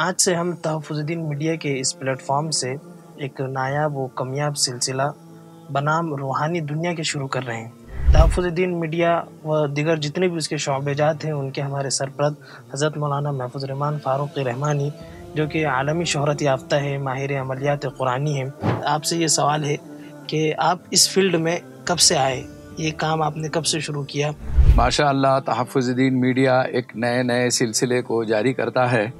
आज से हम तहफ़ुद्दीन मीडिया के इस प्लेटफॉर्म से एक नायाब व कमयाब सिलसिला बनाम रूहानी दुनिया के शुरू कर रहे हैं तहफुजुद्दीन मीडिया व दिगर जितने भी उसके शोबेजात हैं उनके हमारे सरप्रद हज़रत मौलाना महफूज रहमान फ़ारूक रहमानी जो कि आलमी शहरत याफ्ता है माहिर अमलियात कुरानी हैं आपसे ये सवाल है कि आप इस फील्ड में कब से आए ये काम आपने कब से शुरू किया माशा तहफुजुद्दीन मीडिया एक नए नए सिलसिले को जारी करता है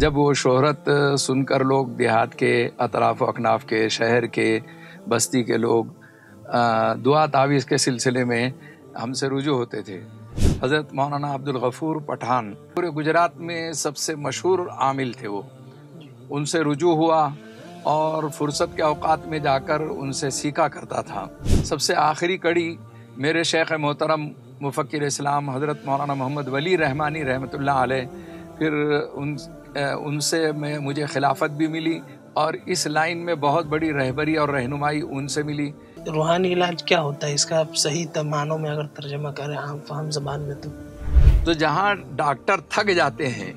जब वो शोहरत सुनकर लोग देहात के अतराफ़ अकनाफ के शहर के बस्ती के लोग दुआ तावीज़ के सिलसिले में हमसे रुजू होते थे हज़रत मौलाना अब्दुल गफ़ूर पठान पूरे गुजरात में सबसे मशहूर आमिल थे वो उनसे रुजू हुआ और फुर्सत के अवकात में जाकर उनसे सीखा करता था सबसे आखिरी कड़ी मेरे शेख मोहतरम मुफ़र इस्लाम हज़रत मौलाना मोहम्मद वली रहमानी रहमत ला फिर उन उनसे मैं मुझे खिलाफत भी मिली और इस लाइन में बहुत बड़ी रहबरी और रहनुमाई उनसे मिली रूहानी इलाज क्या होता है इसका आप सही तमानों में अगर तर्जमा करें आम फाम जबान में तो तो जहाँ डॉक्टर थक जाते हैं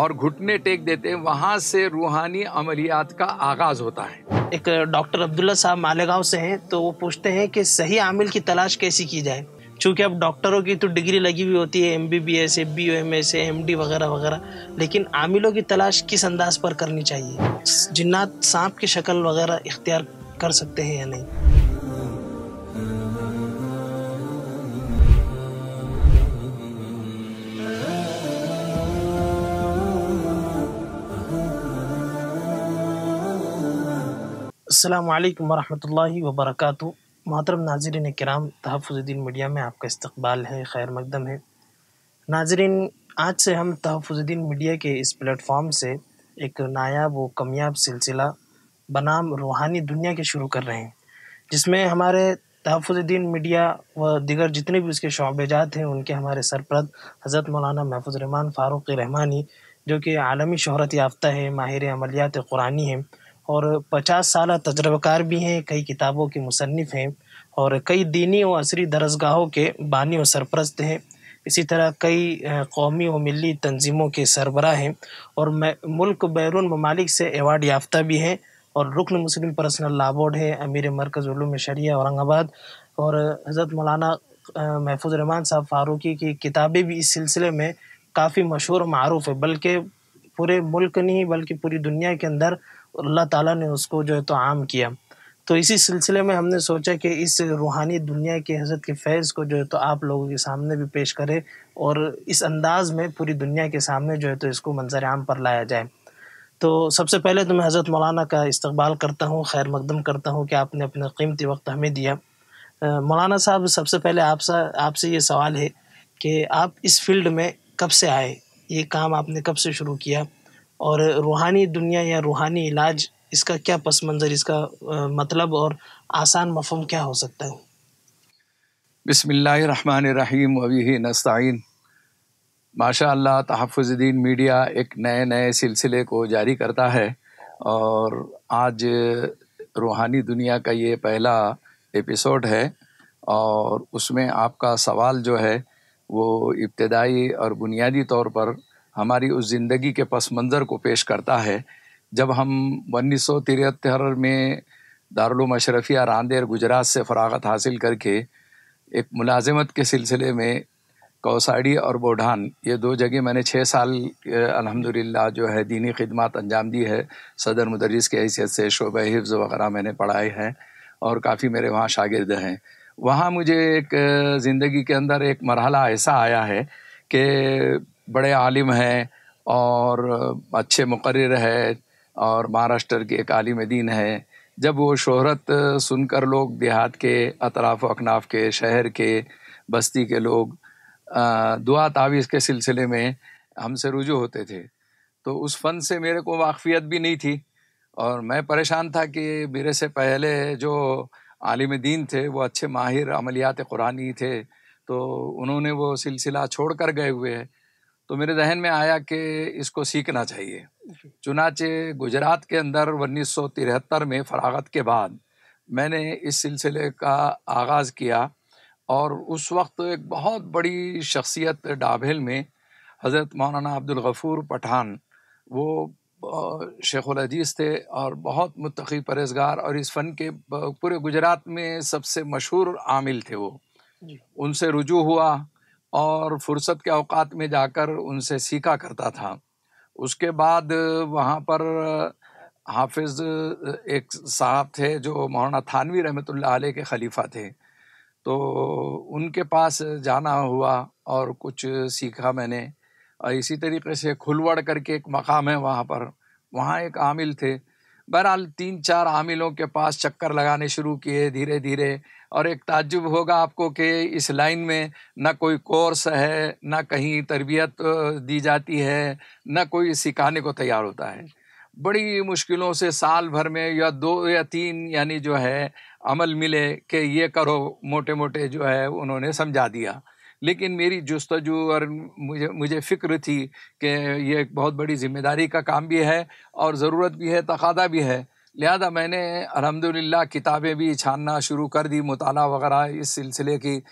और घुटने टेक देते हैं वहाँ से रूहानी अमलियात का आगाज होता है एक डॉक्टर अब्दुल्ला साहब मालेगांव से हैं तो वो पूछते हैं कि सही आमिल की तलाश कैसी की जाए चूँकि अब डॉक्टरों की तो डिग्री लगी हुई होती है M B B S F B M S M D वगैरह वगैरह लेकिन आमिलों की तलाश किस अंदाज पर करनी चाहिए जिन्नात सांप की शक्ल वगैरह इख्तियार कर सकते हैं या नहीं अल्लाम वरहमल वर्का मोहतरम नाजरन कराम तहफुजुद्दीन मीडिया में आपका इस्तबाल है खैर मकदम है नाजरन आज से हम तहफुजुद्दीन मीडिया के इस प्लेटफॉर्म से एक नायाब व कमयाब सिलसिला बनाम रूहानी दुनिया के शुरू कर रहे हैं जिसमें हमारे तहफ़ुद्दीन मीडिया व दिगर जितने भी उसके शोबेजात हैं उनके हमारे सरप्रद हज़रत मौलाना महफूज रहमान फ़ारूक रहमानी जो कि आलमी शहरत याफ्ता है माहिर अमलियात कुरानी हैं और पचास साल तजर्बकार भी हैं कई किताबों के मुसनफ़ हैं और कई दीनी व असरी दरसगाहों के बानी व सरपरस्त हैं इसी तरह कई कौमी व मिली तनजीमों के सरबरा हैं और मुल्क बैरून ममालिक से एवार्ड याफ्ता भी हैं और रुकन मुस्लिम पर्सनल ला बोर्ड है अमीर मरकज़ शरिया औरंगाबाद और हज़रत मौलाना महफूज रहमान साहब फारूकी की किताबें भी इस सिलसिले में काफ़ी मशहूर मरूफ है बल्कि पूरे मुल्क नहीं बल्कि पूरी दुनिया के अंदर अल्लाह ताला ने उसको जो है तो आम किया तो इसी सिलसिले में हमने सोचा कि इस रूहानी दुनिया के हजरत के फैज़ को जो है तो आप लोगों के सामने भी पेश करें और इस अंदाज़ में पूरी दुनिया के सामने जो है तो इसको मंजर आम पर लाया जाए तो सबसे पहले तो मैं हज़रत मौलाना का इस्तबाल करता हूँ खैर मकदम करता हूँ कि आपने अपना कीमती वक्त हमें दिया मौलाना साहब सबसे पहले आपसे आपसे ये सवाल है कि आप इस फील्ड में कब से आए ये काम आपने कब से शुरू किया और रूहानी दुनिया या रूहानी इलाज इसका क्या पस मंज़र इसका मतलब और आसान मफहम क्या हो सकता है बिसमीम वबी नस्ताइन माशा अल्लाह तहफ़ुद्दीन मीडिया एक नए नए सिलसिले को जारी करता है और आज रूहानी दुनिया का ये पहला एपिसोड है और उसमें आपका सवाल जो है वो इब्तदाई और बुनियादी तौर पर हमारी उस ज़िंदगी के पस मंज़र को पेश करता है जब हम उन्नीस सौ तिहत्तर में दारुल अशरफिया रानदेर गुजरात से फरागत हासिल करके एक मुलाजमत के सिलसिले में कौसाड़ी और बोढ़ान ये दो जगह मैंने छः साल अल्हम्दुलिल्लाह जो है दीनी खिदमत अंजाम दी है सदर मदरस की हैसियत से शोब हिफ्ज़ वगैरह मैंने पढ़ाए हैं और काफ़ी मेरे वहाँ शागिर्द हैं वहाँ मुझे एक ज़िंदगी के अंदर एक मरहला ऐसा आया है कि बड़े आलिम हैं और अच्छे मुकर है और महाराष्ट्र के एक आलिम दीन है जब वो शोहरत सुनकर लोग देहात के अतराफ अकनाफ के शहर के बस्ती के लोग दुआ तावीज़ के सिलसिले में हमसे रुजू होते थे तो उस फ़न से मेरे को वाकफियत भी नहीं थी और मैं परेशान था कि मेरे से पहले जो आलिम दीन थे वो अच्छे माहिर अमलियात कुरानी थे तो उन्होंने वो सिलसिला छोड़ कर गए हुए हैं तो मेरे जहन में आया कि इसको सीखना चाहिए चुनाचे गुजरात के अंदर उन्नीस में फरागत के बाद मैंने इस सिलसिले का आगाज़ किया और उस वक्त एक बहुत बड़ी शख्सियत डाभेल में हज़रत मौलाना अब्दुल गफ़ूर पठान वो शेखुल अजीज़ थे और बहुत मतखी परहेजगार और इस फ़न के पूरे गुजरात में सबसे मशहूर आमिल थे वो उनसे रुजू हुआ और फुर्सत के अवकात में जाकर उनसे सीखा करता था उसके बाद वहाँ पर हाफिज़ एक साहब थे जो मौलाना थानवी रहमत अलैह के खलीफा थे तो उनके पास जाना हुआ और कुछ सीखा मैंने और इसी तरीके से खुलवड़ करके एक मकाम है वहाँ पर वहाँ एक आमिल थे बहरहाल तीन चार आमिलों के पास चक्कर लगाने शुरू किए धीरे धीरे और एक ताज्जुब होगा आपको कि इस लाइन में ना कोई कोर्स है ना कहीं तरबियत दी जाती है ना कोई सिखाने को तैयार होता है बड़ी मुश्किलों से साल भर में या दो या तीन यानी जो है अमल मिले कि ये करो मोटे मोटे जो है उन्होंने समझा दिया लेकिन मेरी जस्तजू और मुझे मुझे फ़िक्र थी कि ये एक बहुत बड़ी जिम्मेदारी का काम भी है और ज़रूरत भी है तकादा भी है लिहाजा मैंने अलहमदिल्ला किताबें भी छानना शुरू कर दी मताल वगैरह इस सिलसिले की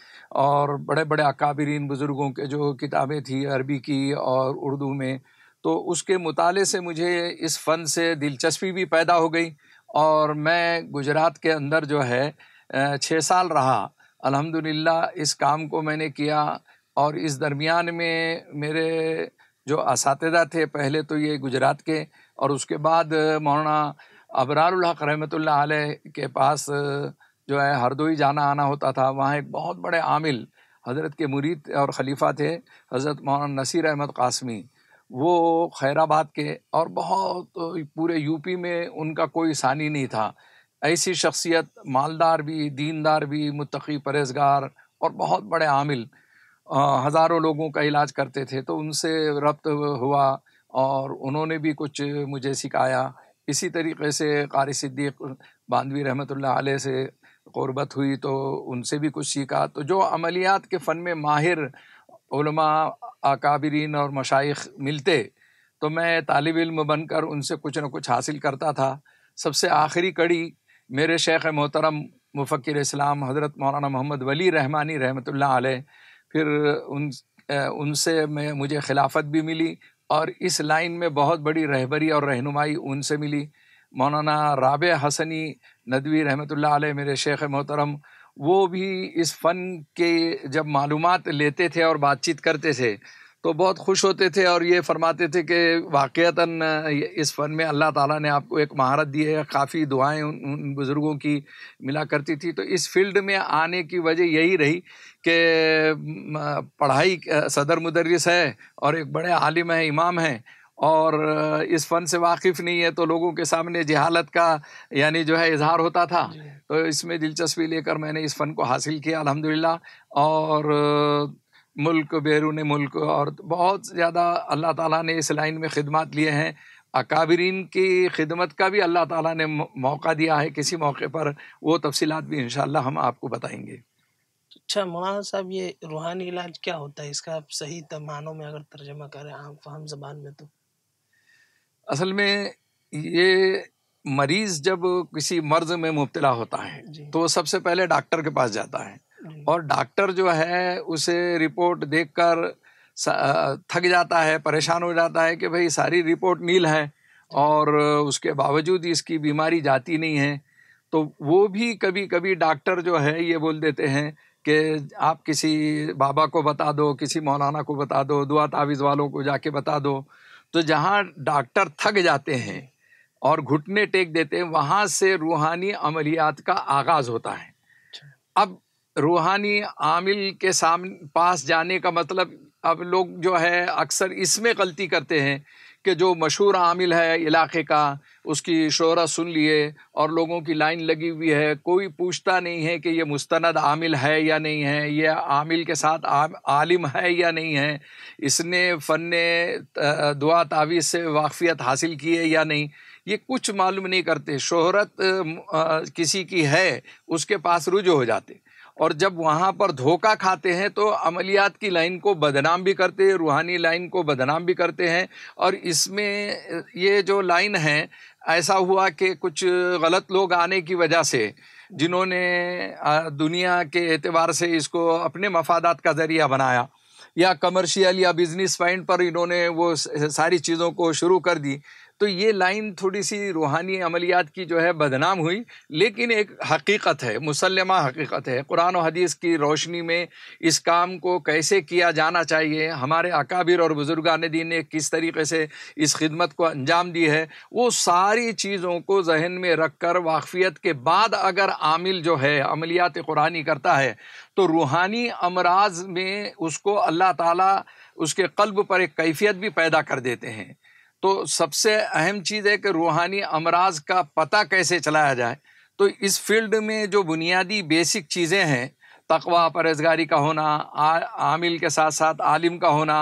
और बड़े बड़े अकाबरीन बुज़ुर्गों के जो किताबें थी अरबी की और उर्दू में तो उसके मुताले से मुझे इस फ़न से दिलचस्पी भी पैदा हो गई और मैं गुजरात के अंदर जो है छः साल रहा अल्हम्दुलिल्लाह इस काम को मैंने किया और इस दरमियान में मेरे जो इस थे पहले तो ये गुजरात के और उसके बाद मौलाना रहमतुल्लाह रहमत के पास जो है हरदोई जाना आना होता था वहाँ एक बहुत बड़े आमिल हज़रत के मुरीद और खलीफा थे हज़रत मौलाना नसीर अहमद कासमी वो खैराबाद के और बहुत पूरे यूपी में उनका कोई सानी नहीं था ऐसी शख्सियत मालदार भी दीनदार भी मुतकी परहेजगार और बहुत बड़े आमिल हज़ारों लोगों का इलाज करते थे तो उनसे रब्त हुआ और उन्होंने भी कुछ मुझे सिखाया इसी तरीके से कारी सिद्दीक बानवी रहमत आल से क़ुरबत हुई तो उनसे भी कुछ सीखा तो जो अमलियात के फ़न में माहिर अकाबरीन और मशाइ मिलते तो मैं तालब इल्म बनकर उनसे कुछ न कुछ हासिल करता था सबसे आखिरी कड़ी मेरे शेख मोहतरम मुफ़िर इस्लाम हज़रत मौलाना मोहम्मद वली रहमानी रहमत आल फिर उन उनसे मैं मुझे खिलाफत भी मिली और इस लाइन में बहुत बड़ी रहबरी और रहनुमाई उनसे मिली मौलाना राब हसनी नदवी रहमत आल मेरे शेख मोहतरम वो भी इस फ़न के जब मालूम लेते थे और बातचीत करते थे तो बहुत खुश होते थे और ये फरमाते थे कि वाक़ता इस फ़न में अल्लाह ताला ने आपको एक महारत दी है काफ़ी दुआएं उन, उन बुज़ुर्गों की मिला करती थी तो इस फील्ड में आने की वजह यही रही कि पढ़ाई सदर मुदरस है और एक बड़े आलिम है इमाम हैं और इस फ़न से वाकिफ़ नहीं है तो लोगों के सामने जहालत का यानी जो है इजहार होता था तो इसमें दिलचस्पी लेकर मैंने इस फ़न को हासिल किया अलहमदिल्ला और मुल्क बैरून मुल्क और बहुत ज़्यादा अल्लाह ताला ने इस लाइन में खिदमत लिए हैं अकाबरीन की खिदमत का भी अल्लाह ताला ने मौका दिया है किसी मौके पर वो तफसीलात भी इन हम आपको बताएंगे अच्छा मौलाना साहब ये रूहानी इलाज क्या होता है इसका आप सही मानों में अगर तर्जमा करें आप फहम जबान में तो असल में ये मरीज़ जब किसी मर्ज में मुबतला होता है तो सबसे पहले डॉक्टर के पास जाता है हम्म। और डॉक्टर जो है उसे रिपोर्ट देखकर थक जाता है परेशान हो जाता है कि भाई सारी रिपोर्ट नील है और उसके बावजूद इसकी बीमारी जाती नहीं है तो वो भी कभी कभी डॉक्टर जो है ये बोल देते हैं कि आप किसी बाबा को बता दो किसी मौलाना को बता दो दुआ तावीज़ वालों को जाके बता दो तो जहाँ डॉक्टर थक जाते हैं और घुटने टेक देते हैं वहाँ से रूहानी अमलियात का आगाज़ होता है अच्छा। अब रूहानी आमिल के सामने पास जाने का मतलब अब लोग जो है अक्सर इसमें गलती करते हैं कि जो मशहूर आमिल है इलाके का उसकी शोरा सुन लिए और लोगों की लाइन लगी हुई है कोई पूछता नहीं है कि ये मुस्तनद आमिल है या नहीं है ये आमिल के साथ आ, आलिम है या नहीं है इसने फ़न दुआ तावीज़ से वाकफियत हासिल की है या नहीं ये कुछ मालूम नहीं करते शोहरत किसी की है उसके पास रुजू हो जाते और जब वहाँ पर धोखा खाते हैं तो अमलियात की लाइन को बदनाम भी करते हैं रूहानी लाइन को बदनाम भी करते हैं और इसमें ये जो लाइन है ऐसा हुआ कि कुछ गलत लोग आने की वजह से जिन्होंने दुनिया के एतबार से इसको अपने मफादात का ज़रिया बनाया या कमर्शियल या बिज़नेस पॉइंट पर इन्होंने वो सारी चीज़ों को शुरू कर दी तो ये लाइन थोड़ी सी रूहानी अमलियात की जो है बदनाम हुई लेकिन एक हकीकत है मुसलमा हकीकत है कुरान और हदीस की रोशनी में इस काम को कैसे किया जाना चाहिए हमारे अकाबिर और बुज़ुर्गान दीन ने किस तरीके से इस खिदमत को अंजाम दी है वो सारी चीज़ों को जहन में रख कर वाकफियत के बाद अगर आमिल जो है अमलियात कुरानी करता है तो रूहानी अमराज में उसको अल्लाह ताला उसके कल्ब पर एक कैफियत भी पैदा कर देते हैं तो सबसे अहम चीज़ है कि रूहानी अमराज का पता कैसे चलाया जाए तो इस फील्ड में जो बुनियादी बेसिक चीज़ें हैं तकवा परहेजगारी का होना आ, आमिल के साथ साथ आलिम का होना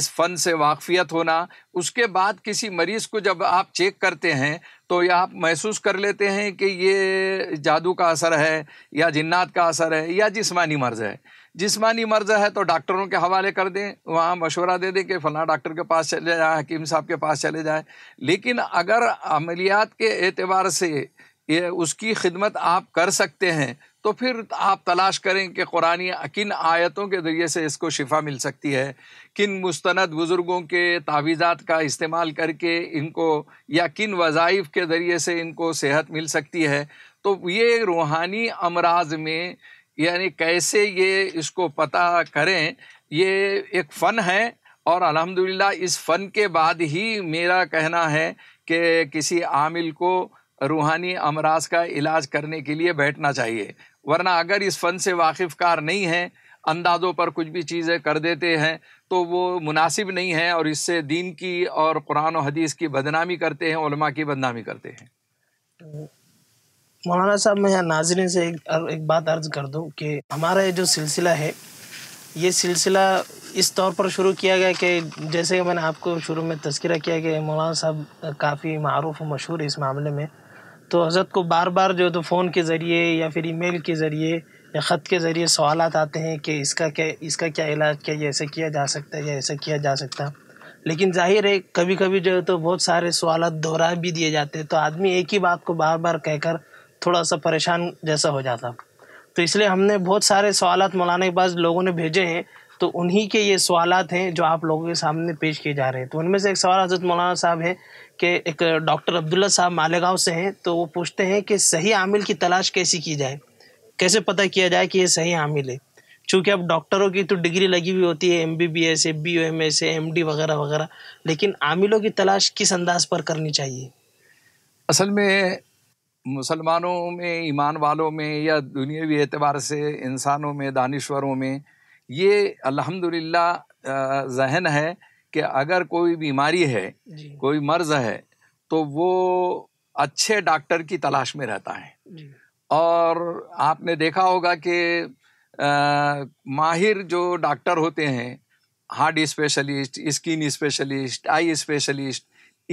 इस फ़न से वाकफियत होना उसके बाद किसी मरीज़ को जब आप चेक करते हैं तो या आप महसूस कर लेते हैं कि ये जादू का असर है या जिन्नात का असर है या जिस्मानी मर्ज़ है जिसमानी मर्ज़ है तो डॉक्टरों के हवाले कर दें वहाँ मशवरा दे दें कि फ़ला डॉक्टर के पास चले जाए हकीम साहब के पास चले जाएँ लेकिन अगर अमलियात के एतबार से ये उसकी खिदमत आप कर सकते हैं तो फिर आप तलाश करें कि कुरानी किन आयतों के ज़रिए से इसको शिफा मिल सकती है किन मुस्तंद बुज़ुर्गों के तावीज़ात का इस्तेमाल करके इनको या किन वज़ाइफ के ज़रिए से इनको सेहत मिल सकती है तो ये रूहानी अमराज में यानी कैसे ये इसको पता करें ये एक फ़न है और अल्हम्दुलिल्लाह इस फ़न के बाद ही मेरा कहना है कि किसी आमिल को रूहानी अमराज का इलाज करने के लिए बैठना चाहिए वरना अगर इस फ़न से वाकिफ़ कार नहीं है अंदाज़ों पर कुछ भी चीज़ें कर देते हैं तो वो मुनासिब नहीं है और इससे दीन की और कुरान और हदीस की बदनामी करते हैं उलमा की बदनामी करते हैं तो मौलाना साहब मैं यहाँ नाजरन से एक, एक बात अर्ज कर दूँ कि हमारा ये जो सिलसिला है ये सिलसिला इस तौर पर शुरू किया गया कि जैसे कि मैंने आपको शुरू में तस्करा किया कि मौलाना साहब काफ़ी मरूफ और मशहूर है इस मामले में तो हज़रत को बार बार जो तो फ़ोन के ज़रिए या फिर ईमेल के ज़रिए या ख़त के ज़रिए सवाल आते हैं कि इसका क्या इसका क्या इलाज क्या ये ऐसे किया जा सकता है या ऐसा किया जा सकता है लेकिन जाहिर है कभी कभी जो है तो बहुत सारे सवाल दोहरा भी दिए जाते हैं तो आदमी एक ही बात को बार बार कहकर थोड़ा सा परेशान जैसा हो जाता तो इसलिए हमने बहुत सारे सवाल मौलाना के पास लोगों ने भेजे हैं तो उन्हीं के ये सवाल हैं जो आप लोगों के सामने पेश किए जा रहे हैं तो उनमें से एक सवाल हजरत मौलाना साहब हैं कि एक डॉक्टर अब्दुल्ला साहब मालेगांव से हैं तो वो पूछते हैं कि सही आमिल की तलाश कैसी की जाए कैसे पता किया जाए कि ये सही आमिल है चूँकि अब डॉक्टरों की तो डिग्री लगी हुई होती है M B B S A B O M S M D वगैरह वगैरह लेकिन आमिलों की तलाश किस अंदाज पर करनी चाहिए असल में मुसलमानों में ईमान वालों में या दुनियावी एतबार से इंसानों में दानश्वरों में ये अलहमदिल्ला जहन है कि अगर कोई बीमारी है कोई मर्ज है तो वो अच्छे डॉक्टर की तलाश में रहता है और आपने देखा होगा कि माहिर जो डॉक्टर होते हैं heart specialist skin specialist eye specialist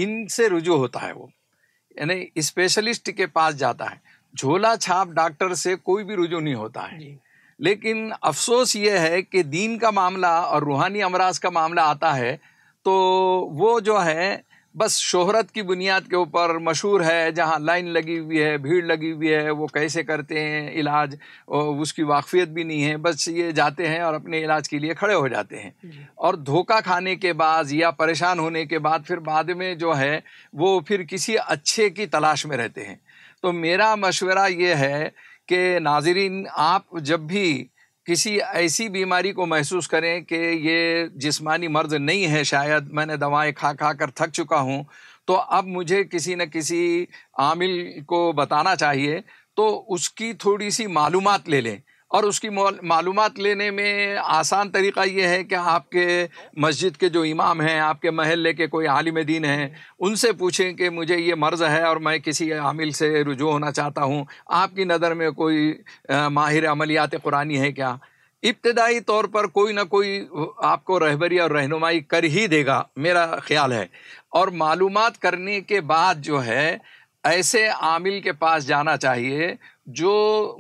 इनसे रुजू होता है वो यानी स्पेशलिस्ट के पास जाता है झोला छाप डॉक्टर से कोई भी रुझू नहीं होता है लेकिन अफसोस ये है कि दीन का मामला और रूहानी अमराज का मामला आता है तो वो जो है बस शोहरत की बुनियाद के ऊपर मशहूर है जहाँ लाइन लगी हुई है भीड़ लगी हुई है वो कैसे करते हैं इलाज उसकी वाकफियत भी नहीं है बस ये जाते हैं और अपने इलाज के लिए खड़े हो जाते हैं और धोखा खाने के बाद या परेशान होने के बाद फिर बाद में जो है वो फिर किसी अच्छे की तलाश में रहते हैं तो मेरा मशवरा ये है कि नाजरीन आप जब भी किसी ऐसी बीमारी को महसूस करें कि ये जिस्मानी मर्ज नहीं है शायद मैंने दवाएं खा खा कर थक चुका हूँ तो अब मुझे किसी न किसी आमिल को बताना चाहिए तो उसकी थोड़ी सी मालूम ले लें और उसकी मालूम लेने में आसान तरीका ये है कि आपके मस्जिद के जो इमाम हैं आपके महल्ले के कोई आलिम दीन हैं उनसे पूछें कि मुझे ये मर्ज़ है और मैं किसी आमिल से रुजू होना चाहता हूँ आपकी नज़र में कोई माहिर अमलियात कुरानी है क्या इब्तदाई तौर पर कोई ना कोई आपको रहबरी और रहनुमाई कर ही देगा मेरा ख्याल है और मालूम करने के बाद जो है ऐसे आमिल के पास जाना चाहिए जो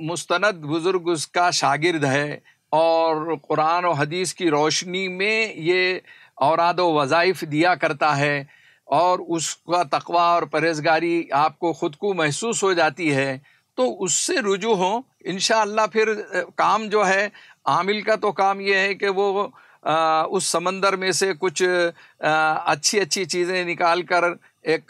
मुस्तनद बुज़ुर्ग उसका शागिर्द है और कुरान और हदीस की रोशनी में ये औरद वज़ाइफ दिया करता है और उसका तकवा और परहेजगारी आपको ख़ुद को महसूस हो जाती है तो उससे रुजू हों इन फिर काम जो है आमिल का तो काम ये है कि वो उस समंदर में से कुछ अच्छी अच्छी चीज़ें निकाल कर एक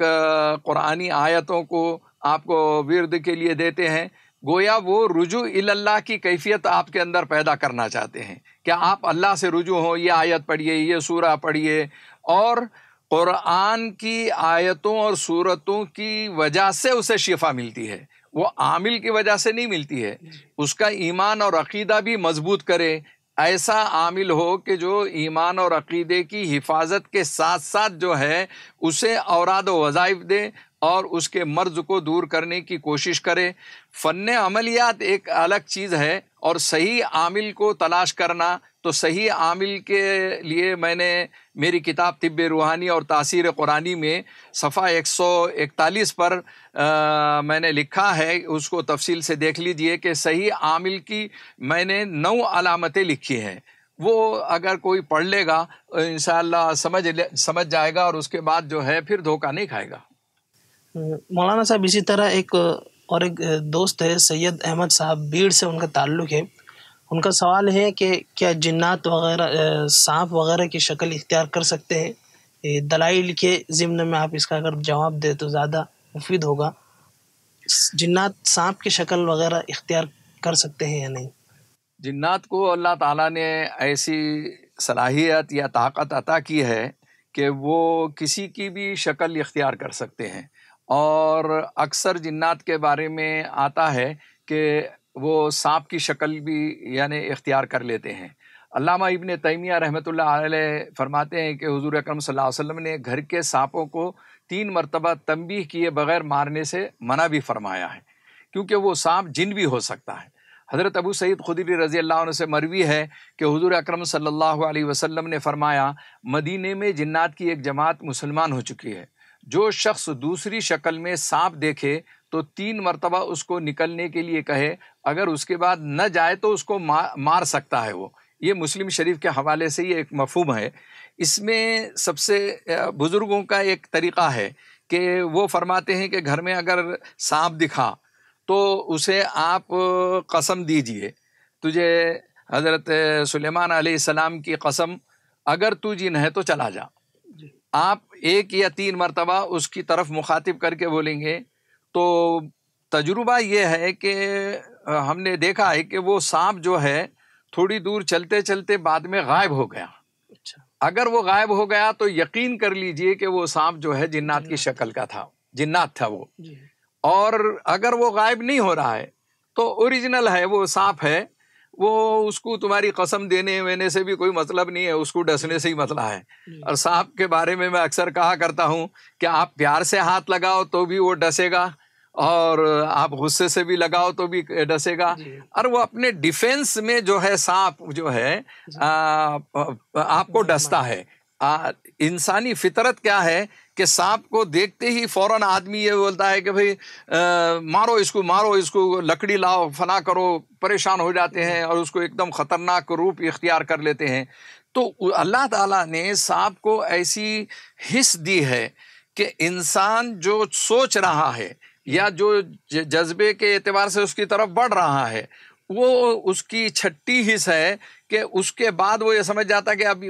कुरानी आयतों को आपको विरद के लिए देते हैं गोया वो रुजू इल्लाह की कैफियत आपके अंदर पैदा करना चाहते हैं क्या आप अल्लाह से रुजू हों ये आयत पढ़िए ये सूरा पढ़िए और क़ुरान की आयतों और सूरतों की वजह से उसे शिफा मिलती है वो आमिल की वजह से नहीं मिलती है उसका ईमान और अकीदा भी मजबूत करे ऐसा आमिल हो कि जो ईमान और अकीदे की हिफाजत के साथ साथ जो है उसे औराद वज़ाइफ दे और उसके मर्ज को दूर करने की कोशिश करे फ़न अमलियात एक अलग चीज़ है और सही आमिल को तलाश करना तो सही आमिल के लिए मैंने मेरी किताब तिब्ब रूहानी और तासीर कुरानी में सफ़ा 141 पर आ, मैंने लिखा है उसको तफसील से देख लीजिए कि सही आमिल की मैंने नौ अलामतें लिखी हैं वो अगर कोई पढ़ लेगा इन समझ समझ जाएगा और उसके बाद जो है फिर धोखा नहीं खाएगा मौलाना साहब इसी तरह एक और एक दोस्त है सैयद अहमद साहब बीड़ से उनका ताल्लुक़ है उनका सवाल है कि क्या जन्नात वगैरह सांप वगैरह की शक्ल इख्तियार कर सकते हैं दलाइल के ज़िम्न में आप इसका अगर जवाब दें तो ज़्यादा मुफीद होगा जिन्नात सांप की शक्ल वगैरह इख्तियार कर सकते हैं या नहीं जिन्नात को अल्लाह ताला ने ऐसी सलाहियत या ताकत अता की है कि वो किसी की भी शक्ल इख्तियार कर सकते हैं और अक्सर जिन्नात के बारे में आता है कि वो सांप की शक्ल भी यानी इख्तियार कर लेते हैं अल्लामा इबन तैमिया रहमतुल्लाह अलैह फरमाते हैं कि हुजूर अकरम सल्लल्लाहु अलैहि वसल्लम ने घर के सांपों को तीन मरतबा तंबीह किए बगैर मारने से मना भी फरमाया है क्योंकि वो सांप जिन भी हो सकता है हज़रत अबू सईद खुदरी रज़ी अल्लाह से मरवी है कि हुजूर अकरम सल्लल्लाहु अलैहि वसल्लम ने फरमाया मदीने में जिन्नात की एक जमात मुसलमान हो चुकी है जो शख्स दूसरी शक्ल में सांप देखे तो तीन मरतबा उसको निकलने के लिए कहे अगर उसके बाद न जाए तो उसको मार मार सकता है वो ये मुस्लिम शरीफ के हवाले से ये एक मफहम है इसमें सबसे बुज़ुर्गों का एक तरीक़ा है कि वो फरमाते हैं कि घर में अगर सांप दिखा तो उसे आप कसम दीजिए तुझे हज़रत सुलेमान सलाम की कसम अगर तू जिन है तो चला जा आप एक या तीन मरतबा उसकी तरफ मुखातिब करके बोलेंगे तो तजुर्बा ये है कि हमने देखा है कि वो सांप जो है थोड़ी दूर चलते चलते बाद में गायब हो गया अच्छा अगर वो गायब हो गया तो यकीन कर लीजिए कि वो सांप जो है जिन्नात की शक्ल का था जिन्नात था वो और अगर वो गायब नहीं हो रहा है तो ओरिजिनल है वो सांप है वो उसको तुम्हारी कसम देने वेने से भी कोई मतलब नहीं है उसको डसने से ही मतलब है और सांप के बारे में मैं अक्सर कहा करता हूँ कि आप प्यार से हाथ लगाओ तो भी वो डसेगा और आप गुस्से से भी लगाओ तो भी डसेगा और वो अपने डिफेंस में जो है सांप जो है आ, आपको डसता है इंसानी फितरत क्या है कि सांप को देखते ही फौरन आदमी ये बोलता है कि भाई मारो इसको मारो इसको लकड़ी लाओ फना करो परेशान हो जाते हैं और उसको एकदम ख़तरनाक रूप इख्तियार कर लेते हैं तो अल्लाह ताला ने सांप को ऐसी हिस्स दी है कि इंसान जो सोच रहा है या जो जज्बे के एतबार से उसकी तरफ बढ़ रहा है वो उसकी छठी हिस है कि उसके बाद वो ये समझ जाता कि अब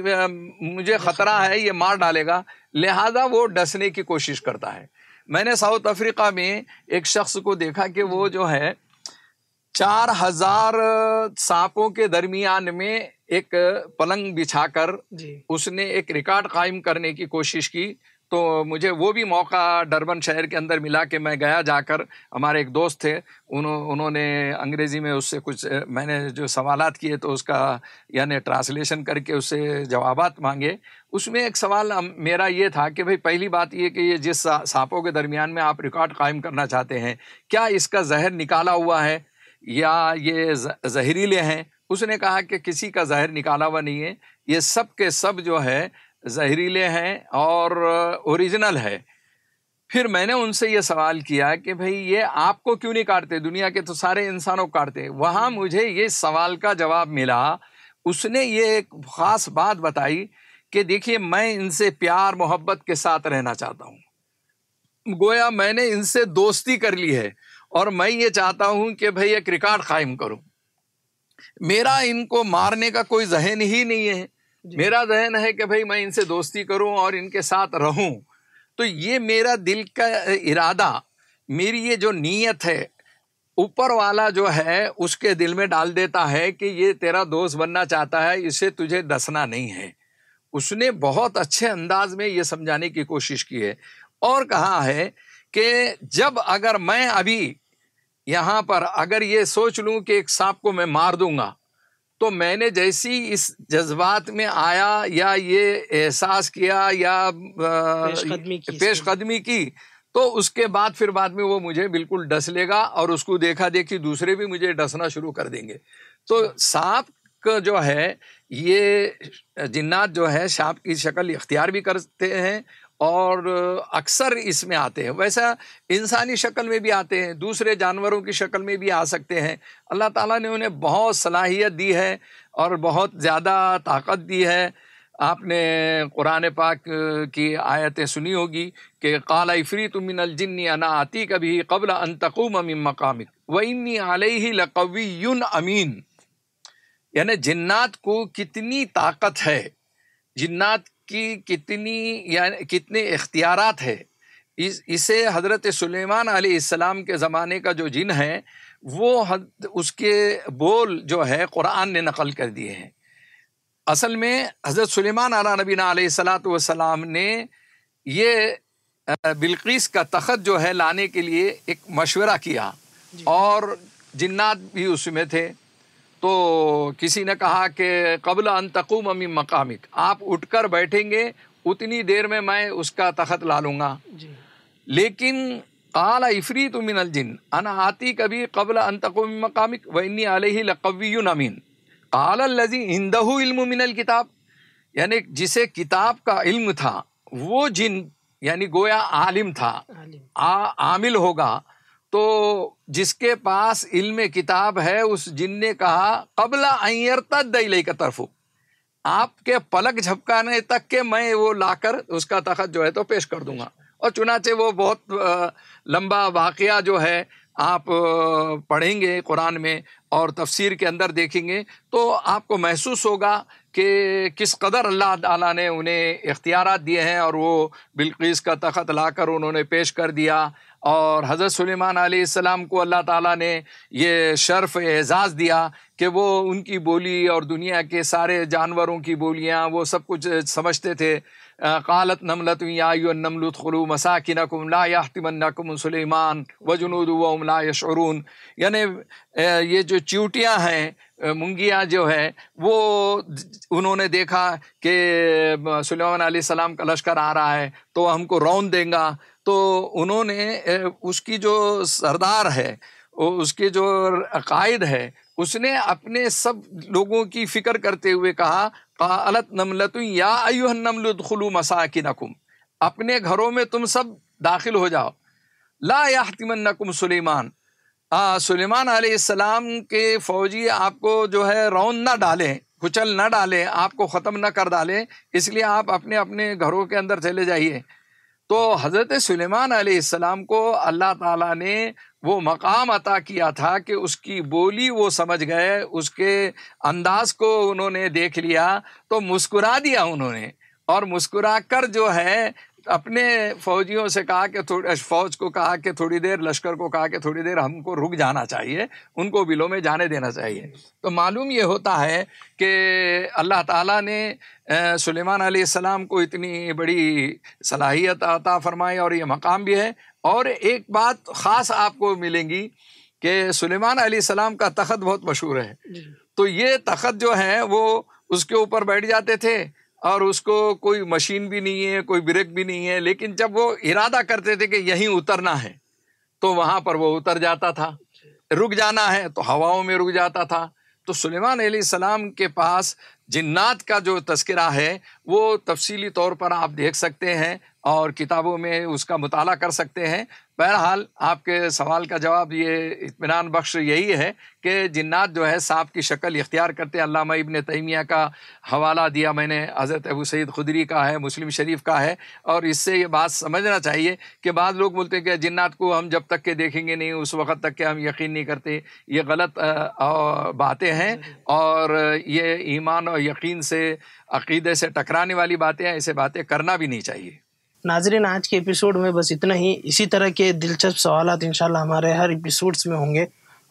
मुझे खतरा है ये मार डालेगा लिहाजा वो डसने की कोशिश करता है मैंने साउथ अफ्रीका में एक शख्स को देखा कि वो जो है चार हजार सांपों के दरमियान में एक पलंग बिछाकर उसने एक रिकॉर्ड कायम करने की कोशिश की तो मुझे वो भी मौका डरबन शहर के अंदर मिला कि मैं गया जाकर हमारे एक दोस्त थे उनो, उन्होंने अंग्रेज़ी में उससे कुछ मैंने जो सवाल किए तो उसका यानी ट्रांसलेशन करके उससे जवाब मांगे उसमें एक सवाल मेरा ये था कि भाई पहली बात ये कि ये जिस सांपों के दरमियान में आप रिकॉर्ड कायम करना चाहते हैं क्या इसका जहर निकाला हुआ है या ये जहरीले हैं उसने कहा कि किसी का जहर निकाला हुआ नहीं है ये सब के सब जो है जहरीले हैं और ओरिजिनल है फिर मैंने उनसे ये सवाल किया कि भाई ये आपको क्यों नहीं काटते दुनिया के तो सारे इंसानों को काटते वहाँ मुझे ये सवाल का जवाब मिला उसने ये एक ख़ास बात बताई कि देखिए मैं इनसे प्यार मोहब्बत के साथ रहना चाहता हूँ गोया मैंने इनसे दोस्ती कर ली है और मैं ये चाहता हूँ कि भाई एक रिकॉर्ड कायम करूँ मेरा इनको मारने का कोई जहन ही नहीं है मेरा जहन है कि भाई मैं इनसे दोस्ती करूं और इनके साथ रहूं तो ये मेरा दिल का इरादा मेरी ये जो नीयत है ऊपर वाला जो है उसके दिल में डाल देता है कि ये तेरा दोस्त बनना चाहता है इसे तुझे दसना नहीं है उसने बहुत अच्छे अंदाज में ये समझाने की कोशिश की है और कहा है कि जब अगर मैं अभी यहाँ पर अगर ये सोच लूँ कि एक सांप को मैं मार दूंगा तो मैंने जैसी इस जज्बात में आया या ये एहसास किया या पेशकदमी की, पेश कदमी की तो उसके बाद फिर बाद में वो मुझे बिल्कुल डस लेगा और उसको देखा देखी दूसरे भी मुझे डसना शुरू कर देंगे तो अच्छा। सांप का जो है ये जिन्नात जो है सांप की शक्ल इख्तियार भी करते हैं और अक्सर इसमें आते हैं वैसा इंसानी शक्ल में भी आते हैं दूसरे जानवरों की शक्ल में भी आ सकते हैं अल्लाह ताला ने उन्हें बहुत सलाहियत दी है और बहुत ज़्यादा ताकत दी है आपने कुरान पाक की आयतें सुनी होगी कि काला इफ़री जन्नी अना आती कभी कबल अन तकूम अमिन मकामिक व इन्नी लकवी युन अमीन यानि जन्नात को कितनी ताकत है जन्ात की कितनी या कितने इख्तियारत है इस इसे हज़रत सुलेमान आसमाम के ज़माने का जो जिन है वो हद उसके बोल जो है क़ुरान ने नकल कर दिए हैं असल में हज़रत सुलेमान आला नबीना सलाम ने ये बिल्किस का तखत जो है लाने के लिए एक मशवरा किया और जिन्नात भी उसमें थे तो किसी ने कहा कि कबल अनतकुम अमी मकामिक आप उठकर बैठेंगे उतनी देर में मैं उसका तखत ला लूँगा लेकिन काला इफरी तो मिनल जिन अना आती कभी कबल अनतकुम मकामिक वनी ही लकवी नमीन काला लजी हिंदू इल्म मिनल किताब यानी जिसे किताब का इल्म था वो जिन यानी गोया आलिम था आ, आमिल होगा तो जिसके पास इल्म किताब है उस जिन ने कहा कबला अयरता दई का तरफ आपके पलक झपकाने तक के मैं वो लाकर उसका तखत जो है तो पेश कर दूंगा और चुनाचे वो बहुत लंबा वाक़ जो है आप पढ़ेंगे कुरान में और तफसीर के अंदर देखेंगे तो आपको महसूस होगा कि किस कदर अल्लाह ताला ने उन्हें इख्तियार दिए हैं और वो बिल्किस का तखत लाकर उन्होंने पेश कर दिया और हज़रत सलेमान सलाम को अल्लाह ताला ने ये शर्फ एज़ाज़ दिया कि वो उनकी बोली और दुनिया के सारे जानवरों की बोलियाँ वो सब कुछ समझते थे कालत नमलत नमलत खलू मसाकिन कुमलातिमन्नकुम सलेमान वजनूद वमला यानि ये जो च्यूटियाँ हैं मुंगियाँ जो है वो उन्होंने देखा कि सलेमान सलाम का लश्कर आ रहा है तो हमको रौन देंगे तो उन्होंने उसकी जो सरदार है उसके जो कायद है उसने अपने सब लोगों की फिक्र करते हुए कहा कालत नमलत या अयुह नमलखलू नकुम अपने घरों में तुम सब दाखिल हो जाओ ला यातिमन्नकुम सुलेमान सुलेमान आसमाम के फ़ौजी आपको जो है रौन ना डालें कुचल ना डालें आपको ख़त्म ना कर डालें इसलिए आप अपने अपने घरों के अंदर चले जाइए तो हज़रत सुलेमान आसमाम को अल्लाह ताला ने वो मकाम अता किया था कि उसकी बोली वो समझ गए उसके अंदाज को उन्होंने देख लिया तो मुस्कुरा दिया उन्होंने और मुस्कुरा कर जो है अपने फौजियों से कहा कि थोड़ी फौज को कहा कि थोड़ी देर लश्कर को कहा कि थोड़ी देर हमको रुक जाना चाहिए उनको बिलों में जाने देना चाहिए तो मालूम ये होता है कि अल्लाह ताला ने सुलेमान सलाम को इतनी बड़ी सलाहियत अता फरमाई और ये मकाम भी है और एक बात ख़ास आपको मिलेंगी कि सुलेमान सलाम का तखत बहुत मशहूर है तो ये तखत जो है वो उसके ऊपर बैठ जाते थे और उसको कोई मशीन भी नहीं है कोई ब्रेक भी नहीं है लेकिन जब वो इरादा करते थे कि यहीं उतरना है तो वहाँ पर वो उतर जाता था रुक जाना है तो हवाओं में रुक जाता था तो सुलेमान सलाम के पास जिन्नात का जो तस्करा है वो तफसीली तौर पर आप देख सकते हैं और किताबों में उसका मुताला कर सकते हैं बहरहाल आपके सवाल का जवाब ये इतमान बख्श यही है कि जिन्नात जो है सांप की शक्ल इख्तियार करते अल्लामा इबन तैमिया का हवाला दिया मैंने हज़रत अबू सैद खुदरी का है मुस्लिम शरीफ का है और इससे ये बात समझना चाहिए कि बाद लोग बोलते हैं कि जिन्नात को हम जब तक के देखेंगे नहीं उस वक्त तक के हम यकीन नहीं करते ये गलत बातें हैं और ये ईमान और यकीन से अकीदे से टकराने वाली बातें हैं ऐसे बातें करना भी नहीं चाहिए नाजरीन आज के एपिसोड में बस इतना ही इसी तरह के दिलचस्प सवाल इन हमारे हर एपिसोड्स में होंगे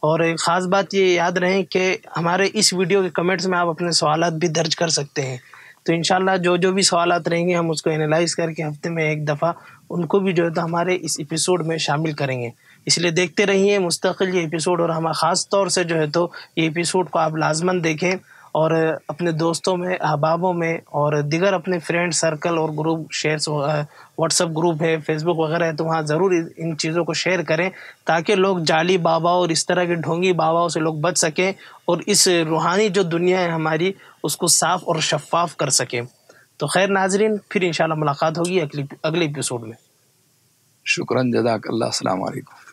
और एक ख़ास बात ये याद रहे कि हमारे इस वीडियो के कमेंट्स में आप अपने सवाल भी दर्ज कर सकते हैं तो इन जो जो भी सवाल रहेंगे हम उसको एनालाइज करके हफ्ते में एक दफ़ा उनको भी जो है तो हमारे इस एपिसोड में शामिल करेंगे इसलिए देखते रहिए मुस्तकिल ये एपिसोड और हम ख़ास तौर से जो है तो ये एपिसोड को आप लाजमन देखें और अपने दोस्तों में अहबाबों में और दिगर अपने फ्रेंड सर्कल और ग्रुप शेयर व्हाट्सअप ग्रुप है फेसबुक वगैरह है तो वहाँ ज़रूर इन चीज़ों को शेयर करें ताकि लोग जाली बाबा और इस तरह के ढोंगी बाबाओं से लोग बच सकें और इस रूहानी जो दुनिया है हमारी उसको साफ़ और शफाफ कर सकें तो खैर नाजरीन फिर इंशाल्लाह मुलाकात होगी अगली अगले एपिसोड में शुक्र जदाक अल्लाह